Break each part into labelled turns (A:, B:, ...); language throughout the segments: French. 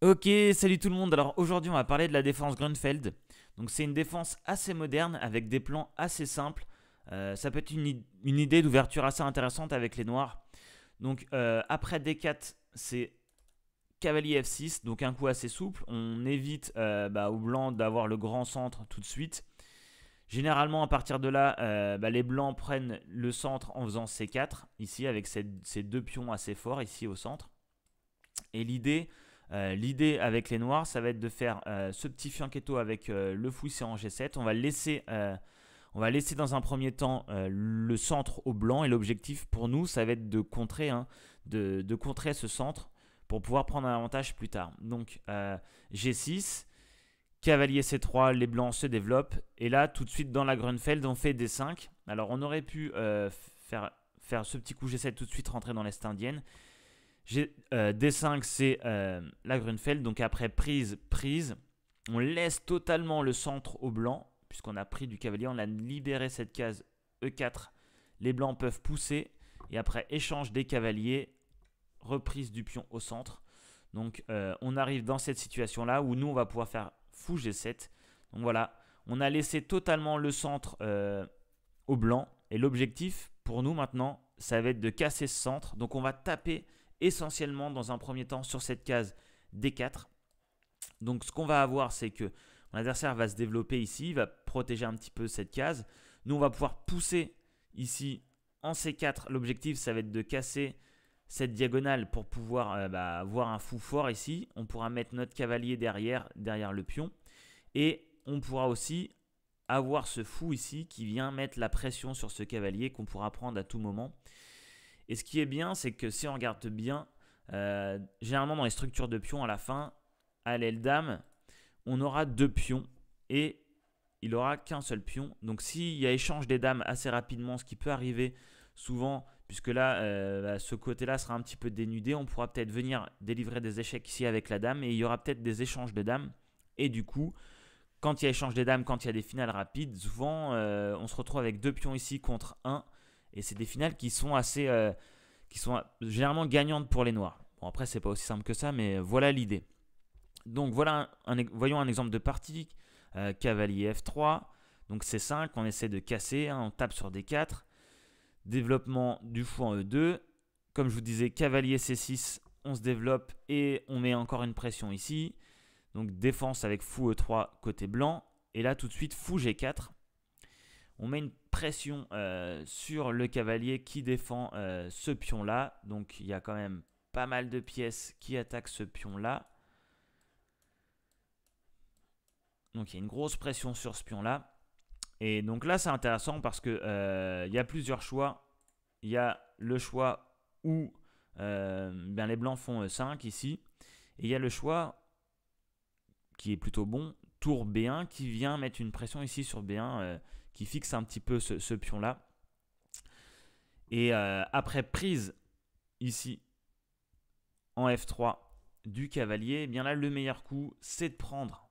A: Ok, salut tout le monde. Alors aujourd'hui, on va parler de la défense Grunfeld. Donc c'est une défense assez moderne avec des plans assez simples. Euh, ça peut être une, idée d'ouverture assez intéressante avec les noirs. Donc euh, après D4, c'est cavalier F6, donc un coup assez souple. On évite euh, bah, aux blancs d'avoir le grand centre tout de suite. Généralement, à partir de là, bah, les blancs prennent le centre en faisant C4, ici, avec ces deux pions assez forts, ici au centre. Et l'idée, euh, l'idée avec les noirs, ça va être de faire euh, ce petit fianchetto avec euh, le fou en G7. On va laisser, on va laisser dans un premier temps le centre au blanc. Et l'objectif pour nous, ça va être de contrer, hein, de, contrer ce centre pour pouvoir prendre un avantage plus tard. Donc G6, cavalier C3, les blancs se développent. Et là, tout de suite dans la Grunfeld, on fait D5. Alors on aurait pu faire, faire ce petit coup G7 tout de suite, rentrer dans l'Est indienne. Euh, D5, c'est euh, la Grunfeld. Donc après prise, prise. On laisse totalement le centre au blanc puisqu'on a pris du cavalier. On a libéré cette case E4. Les blancs peuvent pousser. Et après échange des cavaliers, reprise du pion au centre. Donc euh, on arrive dans cette situation-là où nous, on va pouvoir faire fou G7. Donc voilà, on a laissé totalement le centre au blanc. Et l'objectif pour nous maintenant, ça va être de casser ce centre. Donc on va taper essentiellement dans un premier temps sur cette case D4. Donc ce qu'on va avoir, c'est que l'adversaire va se développer ici, il va protéger un petit peu cette case. Nous, on va pouvoir pousser ici en C4. L'objectif, ça va être de casser cette diagonale pour pouvoir euh, avoir bah, un fou fort ici. On pourra mettre notre cavalier derrière, derrière le pion. Et on pourra aussi avoir ce fou ici qui vient mettre la pression sur ce cavalier qu'on pourra prendre à tout moment. Et ce qui est bien, c'est que si on regarde bien, euh, généralement dans les structures de pions, à la fin, à l'aile dame, on aura deux pions et il aura qu'un seul pion. Donc s'il y a échange des dames assez rapidement, ce qui peut arriver souvent, puisque là, euh, bah, ce côté-là sera un petit peu dénudé, on pourra peut-être venir délivrer des échecs ici avec la dame et il y aura peut-être des échanges de dames. Et du coup, quand il y a échange des dames, quand il y a des finales rapides, souvent euh, on se retrouve avec deux pions ici contre un. Et c'est des finales qui sont assez. Euh, qui sont généralement gagnantes pour les Noirs. Bon, après, c'est pas aussi simple que ça, mais voilà l'idée. Donc, voilà voyons un exemple de partie. Euh, cavalier F3. Donc, c 5 on essaie de casser. Hein. on tape sur D4. Développement du fou en E2. Comme je vous disais, cavalier C6, on se développe et on met encore une pression ici. Donc défense avec fou E3 côté blanc. Et là tout de suite fou G4 on met une pression euh, sur le cavalier qui défend euh, ce pion-là. Donc il y a quand même pas mal de pièces qui attaquent ce pion-là. Donc il y a une grosse pression sur ce pion-là. Et donc là, c'est intéressant parce que euh, il y a plusieurs choix. Il y a le choix où bien les blancs font 5 ici. Et il y a le choix qui est plutôt bon, tour B1 qui vient mettre une pression ici sur B1 euh, qui fixe un petit peu ce, pion là. Et euh, après prise ici en F3 du cavalier, eh bien là le meilleur coup c'est de prendre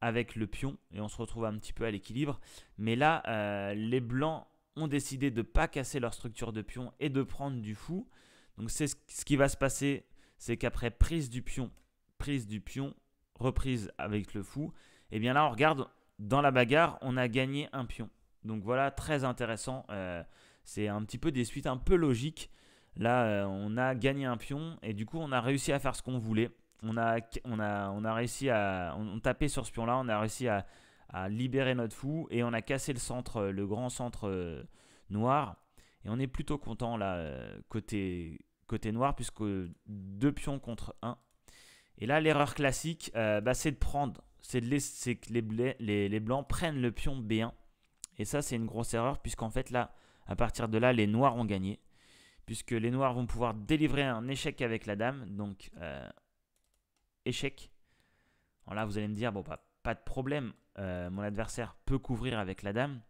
A: avec le pion et on se retrouve un petit peu à l'équilibre. Mais là euh, les blancs ont décidé de ne pas casser leur structure de pion et de prendre du fou. Donc c'est ce qui va se passer, c'est qu'après prise du pion, prise du pion, reprise avec le fou, et eh bien là, on regarde dans la bagarre, on a gagné un pion. Donc voilà, très intéressant. Euh, c'est un petit peu des suites un peu logiques. Là, euh, on a gagné un pion et du coup, on a réussi à faire ce qu'on voulait. On a, on a, on a réussi à taper sur ce pion-là, on a réussi à, libérer notre fou et on a cassé le centre, euh, le grand centre noir. Et on est plutôt content là, côté, côté noir, puisque deux pions contre un. Et là, l'erreur classique, bah, c'est de prendre c'est que les, les, blancs prennent le pion B1. Et ça, c'est une grosse erreur, puisqu'en fait, là, à partir de là, les noirs ont gagné. Puisque les noirs vont pouvoir délivrer un échec avec la dame. Donc, euh, échec. Alors là, vous allez me dire, bon, bah, pas de problème. Euh, mon adversaire peut couvrir avec la dame.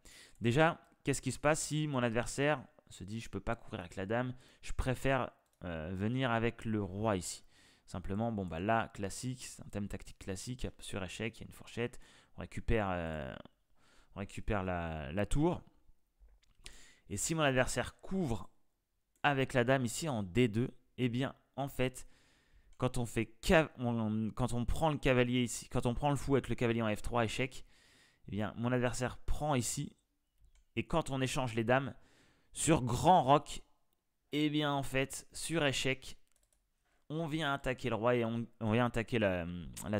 A: Déjà, qu'est-ce qui se passe si mon adversaire se dit, je peux pas couvrir avec la dame, je préfère euh, venir avec le roi ici. Simplement, bon, bah là, classique, c'est un thème tactique classique. Sur échec, il y a une fourchette. On récupère, euh, récupère la, tour. Et si mon adversaire couvre avec la dame ici en D2, eh bien, en fait, quand on, fait quand on prend le cavalier ici, quand on prend le fou avec le cavalier en F3 échec, eh bien, mon adversaire prend ici. Et quand on échange les dames sur grand roc, eh bien, en fait, sur échec, on vient attaquer le roi et on, vient attaquer la,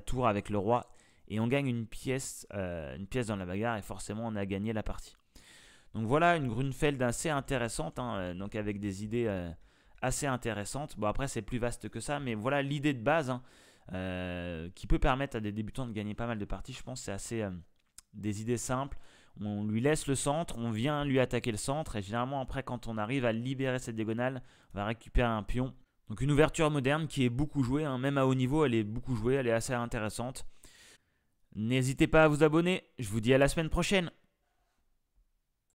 A: tour avec le roi et on gagne une pièce, euh, une pièce dans la bagarre et forcément on a gagné la partie. Donc voilà une Grunfeld assez intéressante, hein, euh, donc avec des idées euh, assez intéressantes. Bon après c'est plus vaste que ça, mais voilà l'idée de base hein, qui peut permettre à des débutants de gagner pas mal de parties. Je pense c'est assez des idées simples. On lui laisse le centre, on vient lui attaquer le centre et généralement après quand on arrive à libérer cette diagonale, on va récupérer un pion donc une ouverture moderne qui est beaucoup jouée, hein. même à haut niveau, elle est beaucoup jouée, elle est assez intéressante. N'hésitez pas à vous abonner, je vous dis à la semaine prochaine.